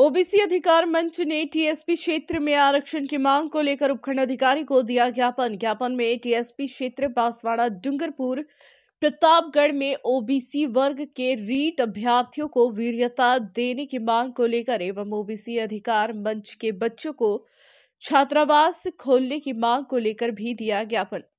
OBC अधिकार मंच ने टीएसपी क्षेत्र में आरक्षण की मांग को लेकर उपखंड अधिकारी को दिया ज्ञापन ज्ञापन में टीएसपी क्षेत्र बांसवाड़ा डूंगरपुर प्रतापगढ़ में ओबीसी वर्ग के रीट अभ्यर्थियों को वीरता देने की मांग को लेकर एवं ओबीसी अधिकार मंच के बच्चों को छात्रावास खोलने की मांग को लेकर भी दिया ज्ञापन